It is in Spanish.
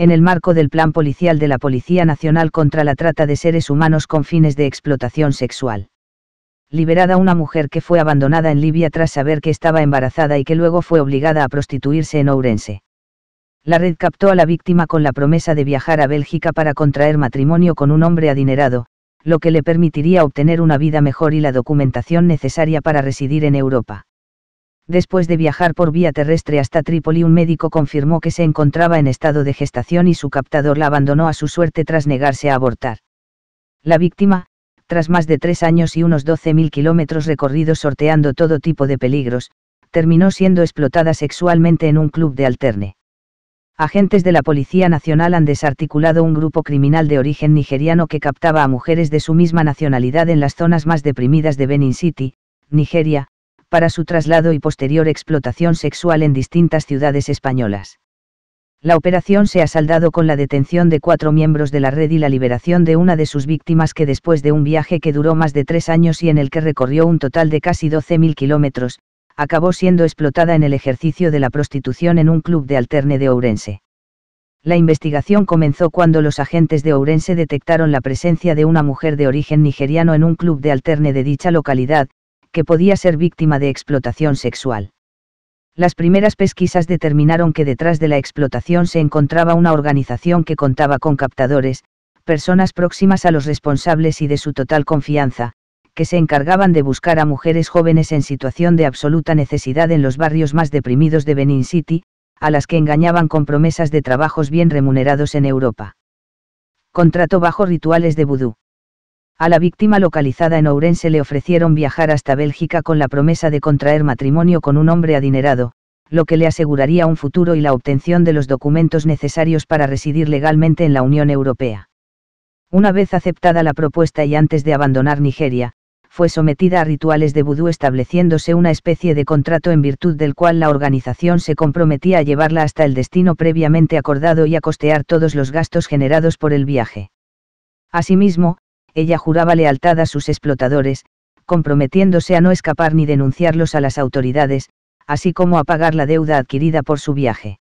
en el marco del Plan Policial de la Policía Nacional contra la Trata de Seres Humanos con fines de explotación sexual. Liberada una mujer que fue abandonada en Libia tras saber que estaba embarazada y que luego fue obligada a prostituirse en Ourense. La red captó a la víctima con la promesa de viajar a Bélgica para contraer matrimonio con un hombre adinerado, lo que le permitiría obtener una vida mejor y la documentación necesaria para residir en Europa. Después de viajar por vía terrestre hasta Trípoli, un médico confirmó que se encontraba en estado de gestación y su captador la abandonó a su suerte tras negarse a abortar. La víctima, tras más de tres años y unos 12.000 kilómetros recorridos sorteando todo tipo de peligros, terminó siendo explotada sexualmente en un club de alterne. Agentes de la Policía Nacional han desarticulado un grupo criminal de origen nigeriano que captaba a mujeres de su misma nacionalidad en las zonas más deprimidas de Benin City, Nigeria, para su traslado y posterior explotación sexual en distintas ciudades españolas. La operación se ha saldado con la detención de cuatro miembros de la red y la liberación de una de sus víctimas que después de un viaje que duró más de tres años y en el que recorrió un total de casi 12.000 kilómetros, acabó siendo explotada en el ejercicio de la prostitución en un club de alterne de Ourense. La investigación comenzó cuando los agentes de Ourense detectaron la presencia de una mujer de origen nigeriano en un club de alterne de dicha localidad, podía ser víctima de explotación sexual. Las primeras pesquisas determinaron que detrás de la explotación se encontraba una organización que contaba con captadores, personas próximas a los responsables y de su total confianza, que se encargaban de buscar a mujeres jóvenes en situación de absoluta necesidad en los barrios más deprimidos de Benin City, a las que engañaban con promesas de trabajos bien remunerados en Europa. Contrato bajo rituales de vudú. A la víctima localizada en Ourense le ofrecieron viajar hasta Bélgica con la promesa de contraer matrimonio con un hombre adinerado, lo que le aseguraría un futuro y la obtención de los documentos necesarios para residir legalmente en la Unión Europea. Una vez aceptada la propuesta y antes de abandonar Nigeria, fue sometida a rituales de vudú estableciéndose una especie de contrato en virtud del cual la organización se comprometía a llevarla hasta el destino previamente acordado y a costear todos los gastos generados por el viaje. Asimismo, ella juraba lealtad a sus explotadores, comprometiéndose a no escapar ni denunciarlos a las autoridades, así como a pagar la deuda adquirida por su viaje.